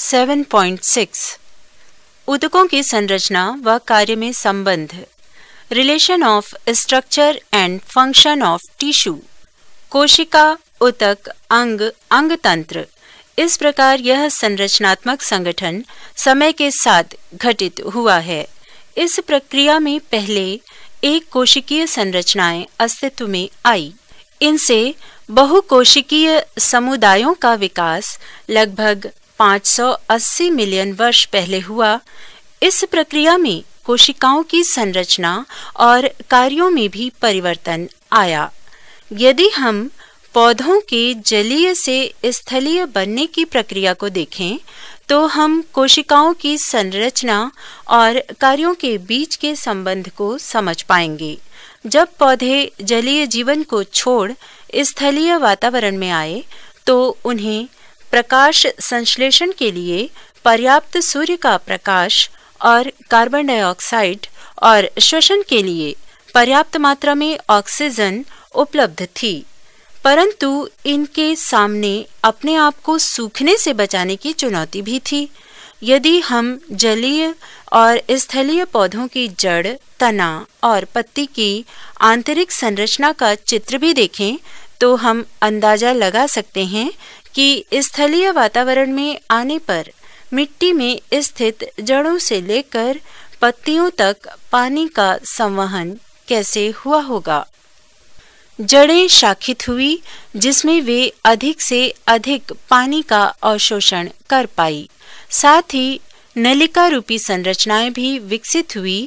7.6 उदकों की संरचना व कार्य में संबंध relation of structure and function of tissue कोशिका उतक अंग अंग तंत्र इस प्रकार यह संरचनात्मक संगठन समय के साथ घटित हुआ है इस प्रक्रिया में पहले एक कोशिकीय संरचनाएं अस्तित्व में आई इनसे बहुकोशिकीय समुदायों का विकास लगभग 580 मिलियन वर्ष पहले हुआ इस प्रक्रिया में कोशिकाओं की संरचना और कार्यों में भी परिवर्तन आया यदि हम पौधों के जलीय से स्थलीय बनने की प्रक्रिया को देखें तो हम कोशिकाओं की संरचना और कार्यों के बीच के संबंध को समझ पाएंगे जब पौधे जलीय जीवन को छोड़ स्थलीय वातावरण में आए तो उन्हें प्रकाश संश्लेषण के लिए पर्याप्त सूर्य का प्रकाश और कार्बन डाइऑक्साइड और श्वसन के लिए पर्याप्त मात्रा में ऑक्सीजन उपलब्ध थी परंतु इनके सामने अपने आप को सूखने से बचाने की चुनौती भी थी यदि हम जलीय और स्थलीय पौधों की जड़ तना और पत्ती की आंतरिक संरचना का चित्र भी देखें तो हम अंदाजा लगा सकते हैं कि स्थलीय वातावरण में आने पर मिट्टी में स्थित जड़ों से लेकर पत्तियों तक पानी का संवहन कैसे हुआ होगा जड़ें शाखित हुई जिसमें वे अधिक से अधिक पानी का अवशोषण कर पाई साथ ही नलिका रूपी संरचनाएं भी विकसित हुई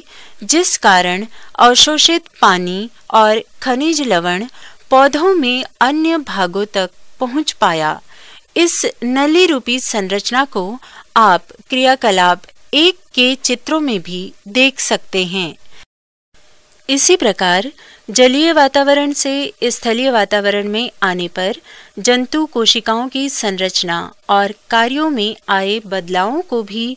जिस कारण अवशोषित पानी और खनिज लवण पौधों में अन्य भागों तक पहुंच पाया इस नली रूपी संरचना को आप क्रियाकलाप एक के चित्रों में भी देख सकते हैं इसी प्रकार जलीय वातावरण से स्थलीय वातावरण में आने पर जंतु कोशिकाओं की संरचना और कार्यों में आए बदलावों को भी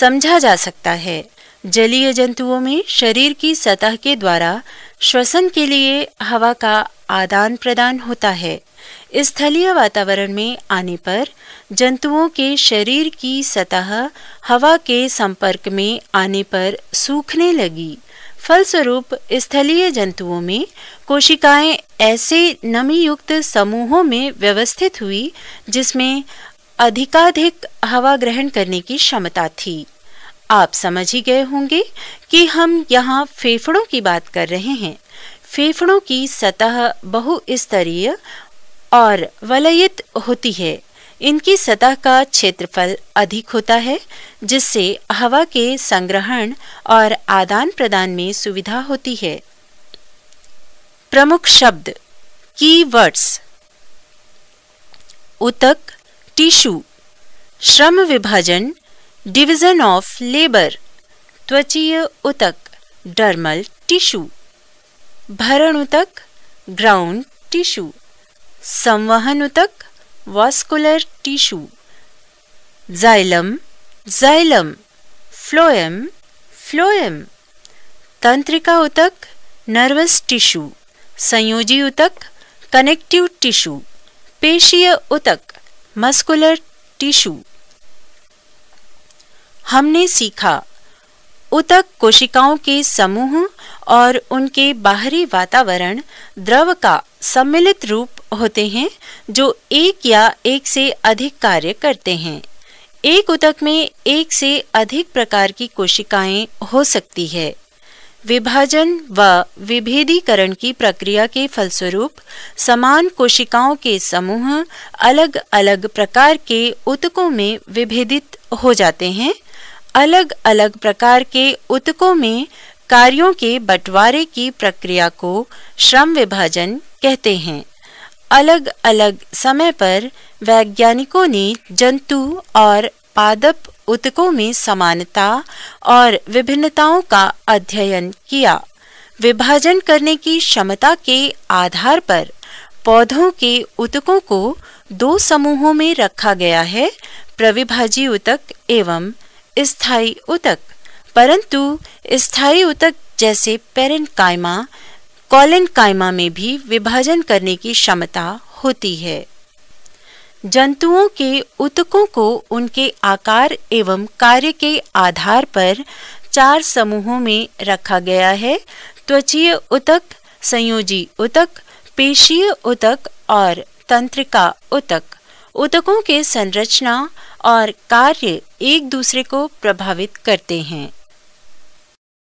समझा जा सकता है जलीय जंतुओं में शरीर की सतह के द्वारा श्वसन के लिए हवा का आदान प्रदान होता है स्थलीय वातावरण में आने पर जंतुओं के शरीर की सतह हवा के संपर्क में आने पर सूखने लगी फलस्वरूप स्थलीय जंतुओं में कोशिकाएं ऐसे नमीयुक्त समूहों में व्यवस्थित हुई जिसमें अधिकाधिक हवा ग्रहण करने की क्षमता थी आप समझ ही गए होंगे कि हम यहाँ फेफड़ों की बात कर रहे हैं फेफड़ों की सतह बहुस्तरीय और वलयित होती है इनकी सतह का क्षेत्रफल अधिक होता है जिससे हवा के संग्रहण और आदान प्रदान में सुविधा होती है प्रमुख शब्द कीवर्ड्स उतक टिश्यू श्रम विभाजन डिवीजन ऑफ लेबर त्वचीय उतक डर्मल टिश्यू भरण उतक ग्राउंड टिश्यू संवहन उतक vascular tissue xylem xylem phloem phloem तंत्रिका उतक नर्वस टिश्यू संयोजी उतक कनेक्टिव टिश्यू पेशीय उतक मस्कुलर टिश्यू हमने सीखा उतक कोशिकाओं के समूह और उनके बाहरी वातावरण द्रव का सम्मिलित रूप होते हैं जो एक या एक से अधिक कार्य करते हैं एक उतक में एक से अधिक प्रकार की कोशिकाएं हो सकती है विभाजन व विभेदीकरण की प्रक्रिया के फलस्वरूप समान कोशिकाओं के समूह अलग अलग प्रकार के उतकों में विभेदित हो जाते हैं अलग अलग प्रकार के उत्कों में कार्यों के बंटवारे की प्रक्रिया को श्रम विभाजन कहते हैं अलग अलग समय पर वैज्ञानिकों ने जंतु और पादप उतकों में समानता और विभिन्नताओं का अध्ययन किया विभाजन करने की क्षमता के आधार पर पौधों के उतकों को दो समूहों में रखा गया है प्रविभाजी उतक एवं स्थायी उतक परंतु स्थायी उतक जैसे पेरेंट कायमा कॉलन कायमा में भी विभाजन करने की क्षमता होती है जंतुओं के उतकों को उनके आकार एवं कार्य के आधार पर चार समूहों में रखा गया है त्वचीय उतक संयोजी उतक पेशीय उतक और तंत्रिका उतक ऊतकों के संरचना और कार्य एक दूसरे को प्रभावित करते हैं